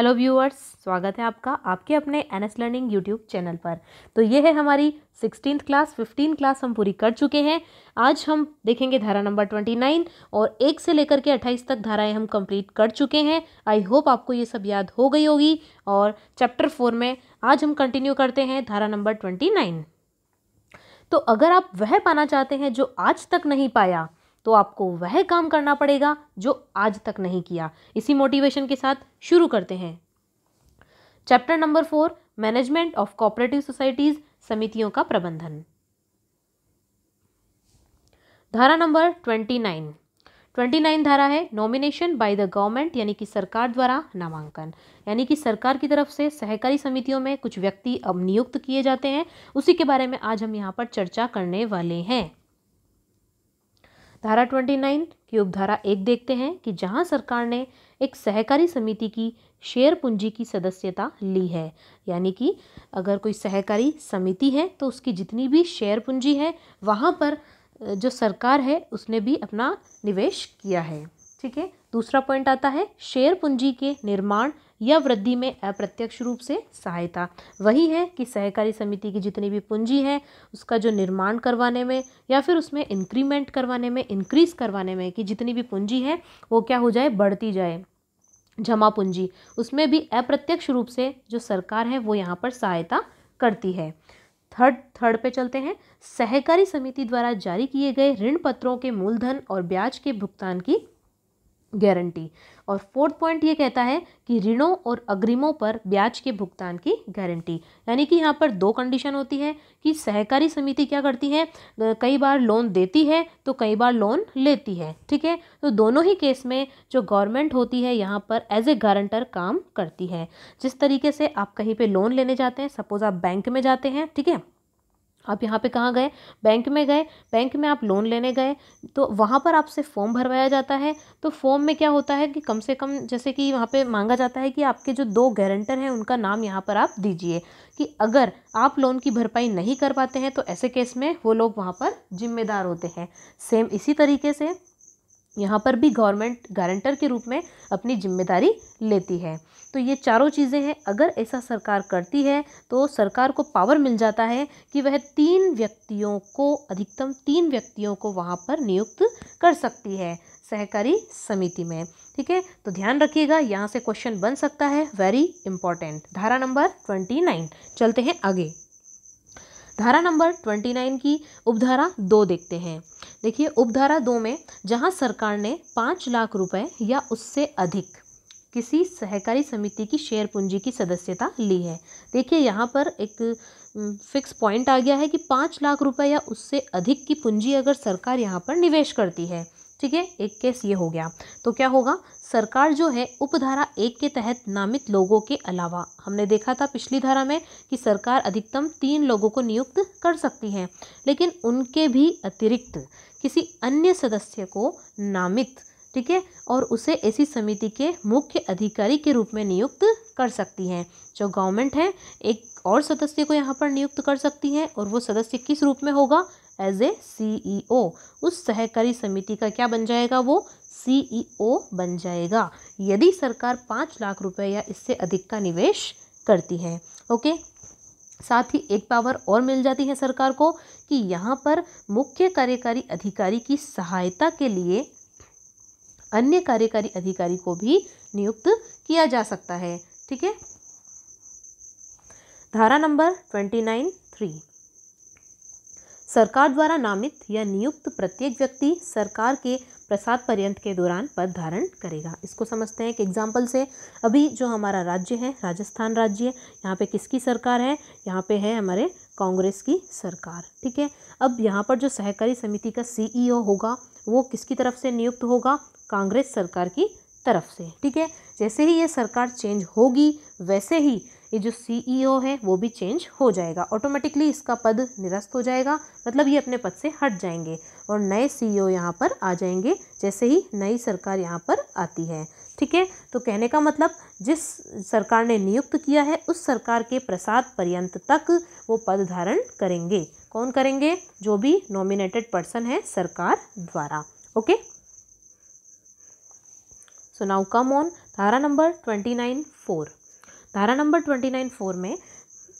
hello viewers स्वागत है आपका आपके अपने N S learning YouTube channel पर तो ये है हमारी सिक्सटीन क्लास फिफ्टीन क्लास हम पूरी कर चुके हैं आज हम देखेंगे धारा नंबर ट्वेंटी नाइन और एक से लेकर के अट्ठाईस तक धाराएं हम कंप्लीट कर चुके हैं आई होप आपको ये सब याद हो गई होगी और चैप्टर फोर में आज हम कंटिन्यू करते हैं धारा नंबर ट्वेंटी नाइन तो अगर आप वह पाना चाहते हैं जो आज तक नहीं पाया तो आपको वह काम करना पड़ेगा जो आज तक नहीं किया इसी मोटिवेशन के साथ शुरू करते हैं chapter number four management of cooperative societies समितियों का प्रबंधन धारा नंबर ट्वेंटी नाइन ट्वेंटी नाइन धारा है नॉमिनेशन बाय द गवर्नमेंट यानी कि सरकार द्वारा नामांकन यानी कि सरकार की तरफ से सहकारी समितियों में कुछ व्यक्ति अब नियुक्त किए जाते हैं उसी के बारे में आज हम यहाँ पर चर्चा करने वाले हैं धारा ट्वेंटी नाइन की उपधारा एक देखते हैं कि जहां सरकार ने एक सहकारी समिति की शेयर पूंजी की सदस्यता ली है यानी कि अगर कोई सहकारी समिति है तो उसकी जितनी भी शेयर पूंजी है वहाँ पर जो सरकार है उसने भी अपना निवेश किया है ठीक है दूसरा पॉइंट आता है शेयर पूंजी के निर्माण या वृद्धि में अप्रत्यक्ष रूप से सहायता वही है कि सहकारी समिति की जितनी भी पूंजी है उसका जो निर्माण करवाने में या फिर उसमें इंक्रीमेंट करवाने में इंक्रीज़ करवाने में कि जितनी भी पूंजी है वो क्या हो जाए बढ़ती जाए जमा पूंजी उसमें भी अप्रत्यक्ष रूप से जो सरकार है वो यहाँ पर सहायता करती है थर्ड थर्ड पे चलते हैं सहकारी समिति द्वारा जारी किए गए ऋण पत्रों के मूलधन और ब्याज के भुगतान की गारंटी और फोर्थ पॉइंट ये कहता है कि ऋणों और अग्रिमों पर ब्याज के भुगतान की गारंटी यानी कि यहाँ पर दो कंडीशन होती है कि सहकारी समिति क्या करती है कई बार लोन देती है तो कई बार लोन लेती है ठीक है तो दोनों ही केस में जो गवर्नमेंट होती है यहाँ पर एज ए गारंटर काम करती है जिस तरीके से आप कहीं पर लोन लेने जाते हैं सपोज़ आप बैंक में जाते हैं ठीक है आप यहाँ पे कहाँ गए बैंक में गए बैंक में आप लोन लेने गए तो वहाँ पर आपसे फॉर्म भरवाया जाता है तो फॉर्म में क्या होता है कि कम से कम जैसे कि वहाँ पे मांगा जाता है कि आपके जो दो गारंटर हैं उनका नाम यहाँ पर आप दीजिए कि अगर आप लोन की भरपाई नहीं कर पाते हैं तो ऐसे केस में वो लोग वहाँ पर जिम्मेदार होते हैं सेम इसी तरीके से यहाँ पर भी गवर्नमेंट गारंटर के रूप में अपनी जिम्मेदारी लेती है तो ये चारों चीज़ें हैं अगर ऐसा सरकार करती है तो सरकार को पावर मिल जाता है कि वह तीन व्यक्तियों को अधिकतम तीन व्यक्तियों को वहाँ पर नियुक्त कर सकती है सहकारी समिति में ठीक है तो ध्यान रखिएगा यहाँ से क्वेश्चन बन सकता है वेरी इंपॉर्टेंट धारा नंबर ट्वेंटी नाइन चलते हैं आगे धारा नंबर ट्वेंटी नाइन की उपधारा दो देखते हैं देखिए उपधारा दो में जहां सरकार ने पाँच लाख रुपए या उससे अधिक किसी सहकारी समिति की शेयर पूंजी की सदस्यता ली है देखिए यहाँ पर एक फिक्स पॉइंट आ गया है कि पाँच लाख रुपए या उससे अधिक की पूंजी अगर सरकार यहाँ पर निवेश करती है ठीक है एक केस ये हो गया तो क्या होगा सरकार जो है उपधारा एक के तहत नामित लोगों के अलावा हमने देखा था पिछली धारा में कि सरकार अधिकतम तीन लोगों को नियुक्त कर सकती है लेकिन उनके भी अतिरिक्त किसी अन्य सदस्य को नामित ठीक है और उसे ऐसी समिति के मुख्य अधिकारी के रूप में नियुक्त कर सकती हैं जो गवर्नमेंट है एक और सदस्य को यहाँ पर नियुक्त कर सकती है और वो सदस्य किस रूप में होगा एज ए सीईओ उस सहकारी समिति का क्या बन जाएगा वो सीईओ e बन जाएगा यदि सरकार पाँच लाख रुपए या इससे अधिक का निवेश करती है ओके साथ ही एक पावर और मिल जाती है सरकार को कि यहाँ पर मुख्य कार्यकारी अधिकारी की सहायता के लिए अन्य कार्यकारी अधिकारी को भी नियुक्त किया जा सकता है ठीक है धारा नंबर ट्वेंटी नाइन थ्री सरकार द्वारा नामित या नियुक्त प्रत्येक व्यक्ति सरकार के प्रसाद पर्यंत के दौरान पद धारण करेगा इसको समझते हैं एक एग्जाम्पल से अभी जो हमारा राज्य है राजस्थान राज्य यहाँ पे किसकी सरकार है यहाँ पे है हमारे कांग्रेस की सरकार ठीक है अब यहाँ पर जो सहकारी समिति का सीईओ e होगा वो किसकी तरफ से नियुक्त होगा कांग्रेस सरकार की तरफ से ठीक है जैसे ही ये सरकार चेंज होगी वैसे ही ये जो सीईओ e है वो भी चेंज हो जाएगा ऑटोमेटिकली इसका पद निरस्त हो जाएगा मतलब ये अपने पद से हट जाएंगे और नए सीईओ e यहाँ पर आ जाएंगे जैसे ही नई सरकार यहाँ पर आती है ठीक है तो कहने का मतलब जिस सरकार ने नियुक्त किया है उस सरकार के प्रसाद पर्यंत तक वो पद धारण करेंगे कौन करेंगे जो भी नॉमिनेटेड पर्सन है सरकार द्वारा okay so now come on धारा नंबर ट्वेंटी नाइन फोर धारा नंबर ट्वेंटी नाइन फोर में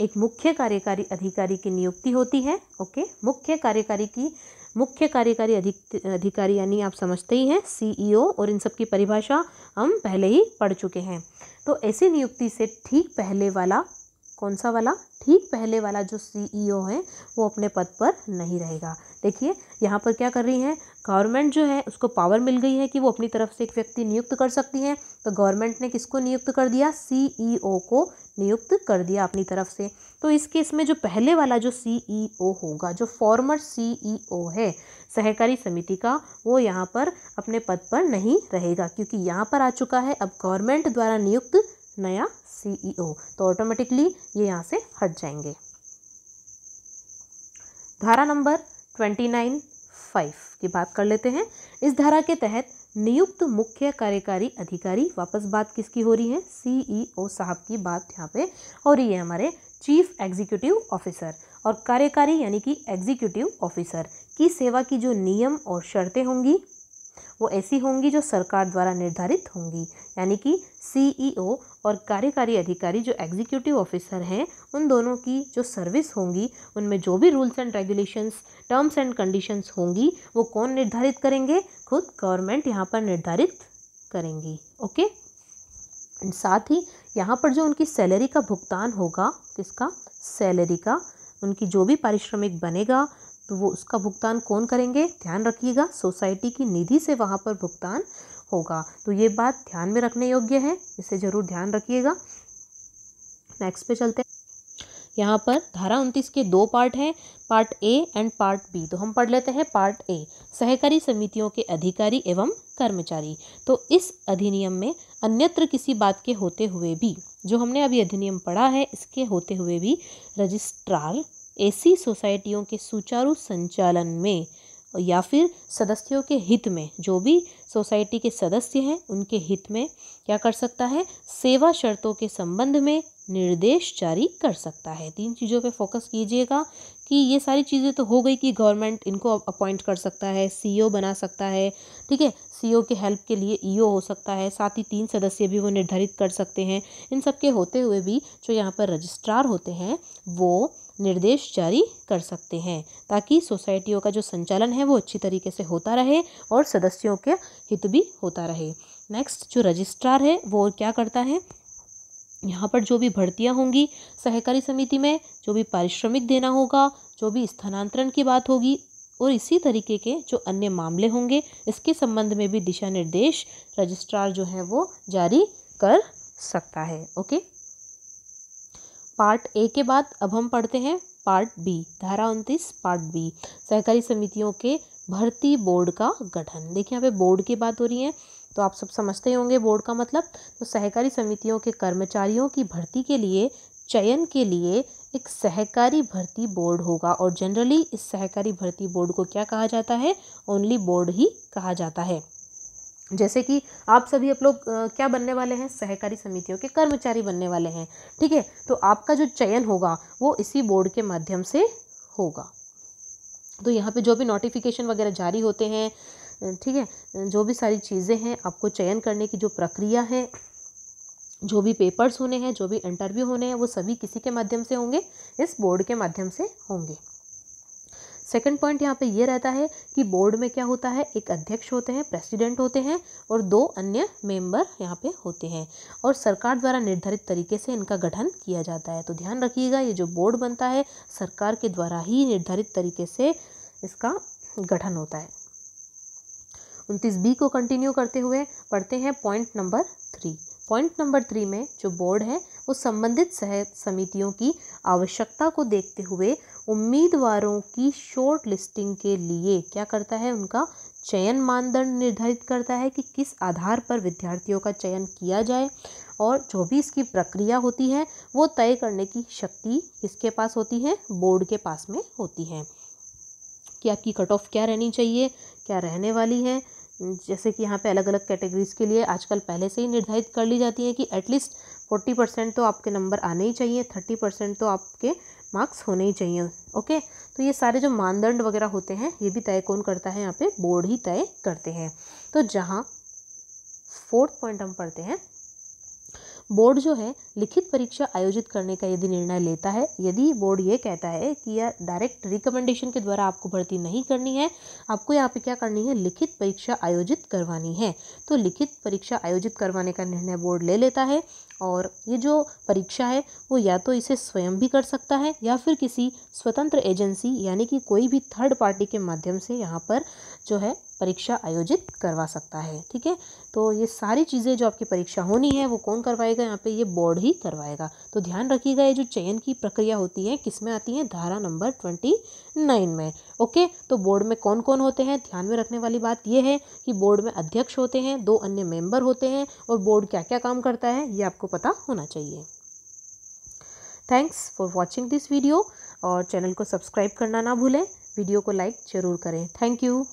एक मुख्य कार्यकारी अधिकारी की नियुक्ति होती है ओके मुख्य कार्यकारी की मुख्य कार्यकारी अधिक अधिकारी यानी आप समझते ही हैं सीईओ e और इन सब की परिभाषा हम पहले ही पढ़ चुके हैं तो ऐसी नियुक्ति से ठीक पहले वाला कौन सा वाला ठीक पहले वाला जो सीईओ e है वो अपने पद पर नहीं रहेगा देखिए यहाँ पर क्या कर रही हैं गवर्नमेंट जो है उसको पावर मिल गई है कि वो अपनी तरफ से एक व्यक्ति नियुक्त कर सकती हैं तो गवर्नमेंट ने किसको नियुक्त कर दिया सीईओ e को नियुक्त कर दिया अपनी तरफ से तो इस केस में जो पहले वाला जो सीईओ e होगा जो फॉर्मर सीईओ e है सहकारी समिति का वो यहाँ पर अपने पद पर नहीं रहेगा क्योंकि यहाँ पर आ चुका है अब गवर्नमेंट द्वारा नियुक्त नया सीईओ तो ऑटोमेटिकली ये यहाँ से हट जाएंगे धारा नंबर ट्वेंटी नाइन फाइव की बात कर लेते हैं इस धारा के तहत नियुक्त मुख्य कार्यकारी अधिकारी वापस बात किसकी हो रही है सीईओ e साहब की बात यहाँ पे हो रही है हमारे चीफ एग्जीक्यूटिव ऑफिसर और कार्यकारी यानी कि एग्जीक्यूटिव ऑफिसर की सेवा की जो नियम और शर्तें होंगी वो ऐसी होंगी जो सरकार द्वारा निर्धारित होंगी यानी कि सीईओ और कार्यकारी अधिकारी जो एग्जीक्यूटिव ऑफिसर हैं उन दोनों की जो सर्विस होंगी उनमें जो भी rules and regulations terms and conditions होंगी वो कौन निर्धारित करेंगे खुद गवर्नमेंट यहाँ पर निर्धारित करेंगी ओके साथ ही यहाँ पर जो उनकी सैलरी का भुगतान होगा किसका सैलरी का उनकी जो भी पारिश्रमिक बनेगा तो वो उसका भुगतान कौन करेंगे ध्यान रखिएगा सोसाइटी की निधि से वहाँ पर भुगतान होगा तो ये बात ध्यान में रखने योग्य है इसे ज़रूर ध्यान रखिएगा नेक्स्ट पे चलते हैं यहाँ पर धारा उनतीस के दो पार्ट हैं part A and part B तो हम पढ़ लेते हैं पार्ट ए सहकारी समितियों के अधिकारी एवं कर्मचारी तो इस अधिनियम में अन्यत्र किसी बात के होते हुए भी जो हमने अभी अधिनियम पढ़ा है इसके होते हुए भी रजिस्ट्रार ऐसी सोसाइटियों के सुचारू संचालन में या फिर सदस्यों के हित में जो भी सोसाइटी के सदस्य हैं उनके हित में क्या कर सकता है सेवा शर्तों के संबंध में निर्देश जारी कर सकता है तीन चीज़ों पे फोकस कीजिएगा कि ये सारी चीज़ें तो हो गई कि गवर्नमेंट इनको अपॉइंट कर सकता है सीईओ e बना सकता है ठीक है सीईओ e के हेल्प के लिए ईओ e हो सकता है साथ ही तीन सदस्य भी वो निर्धारित कर सकते हैं इन सब के होते हुए भी जो यहाँ पर रजिस्ट्रार होते हैं वो निर्देश जारी कर सकते हैं ताकि सोसाइटियों का जो संचालन है वो अच्छी तरीके से होता रहे और सदस्यों के हित भी होता रहे नेक्स्ट जो रजिस्ट्रार है वो क्या करता है यहाँ पर जो भी भर्तियाँ होंगी सहकारी समिति में जो भी पारिश्रमिक देना होगा जो भी स्थानांतरण की बात होगी और इसी तरीके के जो अन्य मामले होंगे इसके संबंध में भी दिशा निर्देश रजिस्ट्रार जो है वो जारी कर सकता है ओके पार्ट ए के बाद अब हम पढ़ते हैं पार्ट बी धारा उनतीस पार्ट बी सहकारी समितियों के भर्ती बोर्ड का गठन देखिए यहाँ पे बोर्ड की बात हो रही है तो आप सब समझते ही होंगे बोर्ड का मतलब तो सहकारी समितियों के कर्मचारियों की भर्ती के लिए चयन के लिए एक सहकारी भर्ती बोर्ड होगा और जनरली इस सहकारी भर्ती बोर्ड को क्या कहा जाता है ओनली बोर्ड ही कहा जाता है जैसे कि आप सभी आप लोग क्या बनने वाले हैं सहकारी समितियों के कर्मचारी बनने वाले हैं ठीक है तो आपका जो चयन होगा वो इसी बोर्ड के माध्यम से होगा तो यहाँ पे जो भी नोटिफिकेशन वगैरह जारी होते हैं ठीक है जो भी सारी चीज़ें हैं आपको चयन करने की जो प्रक्रिया है जो भी पेपर्स होने हैं जो भी इंटरव्यू होने हैं वो सभी किसी के माध्यम से होंगे इस बोर्ड के माध्यम से होंगे सेकंड पॉइंट यहाँ पे ये रहता है कि बोर्ड में क्या होता है एक अध्यक्ष होते हैं प्रेसिडेंट होते हैं और दो अन्य मेंबर यहाँ पे होते हैं और सरकार द्वारा निर्धारित तरीके से इनका गठन किया जाता है तो ध्यान रखिएगा ये जो बोर्ड बनता है सरकार के द्वारा ही निर्धारित तरीके से इसका गठन होता है उनतीस बी को कंटिन्यू करते हुए पढ़ते हैं point number three point number three में जो बोर्ड है वो संबंधित सह समितियों की आवश्यकता को देखते हुए उम्मीदवारों की शॉर्ट लिस्टिंग के लिए क्या करता है उनका चयन मानदंड निर्धारित करता है कि किस आधार पर विद्यार्थियों का चयन किया जाए और जो भी इसकी प्रक्रिया होती है वो तय करने की शक्ति किसके पास होती है बोर्ड के पास में होती है कि आपकी कट ऑफ क्या रहनी चाहिए क्या रहने वाली है जैसे कि यहाँ पे अलग अलग कैटेगरीज़ के लिए आजकल पहले से ही निर्धारित कर ली जाती है कि एटलीस्ट फोर्टी परसेंट तो आपके नंबर आने ही चाहिए थर्टी परसेंट तो आपके मार्क्स होने ही चाहिए ओके तो ये सारे जो मानदंड वगैरह होते हैं ये भी तय कौन करता है यहाँ पे बोर्ड ही तय करते हैं तो जहाँ फोर्थ पॉइंट हम पढ़ते हैं बोर्ड जो है लिखित परीक्षा आयोजित करने का यदि निर्णय लेता है यदि बोर्ड ये कहता है कि यह डायरेक्ट रिकमेंडेशन के द्वारा आपको भर्ती नहीं करनी है आपको यहाँ पे क्या करनी है लिखित परीक्षा आयोजित करवानी है तो लिखित परीक्षा आयोजित करवाने का निर्णय बोर्ड ले लेता है और ये जो परीक्षा है वो या तो इसे स्वयं भी कर सकता है या फिर किसी स्वतंत्र एजेंसी यानी कि कोई भी थर्ड पार्टी के माध्यम से यहाँ पर जो है परीक्षा आयोजित करवा सकता है ठीक है तो ये सारी चीज़ें जो आपकी परीक्षा होनी है वो कौन करवाएगा यहाँ पे ये बोर्ड ही करवाएगा तो ध्यान रखिएगा ये जो चयन की प्रक्रिया होती है किस में आती है धारा नंबर ट्वेंटी नाइन में ओके तो बोर्ड में कौन कौन होते हैं ध्यान में रखने वाली बात यह है कि बोर्ड में अध्यक्ष होते हैं दो अन्य मेंबर होते हैं और बोर्ड क्या क्या काम करता है ये आपको पता होना चाहिए thanks for watching this video और चैनल को सब्सक्राइब करना ना भूलें वीडियो को लाइक ज़रूर करें थैंक यू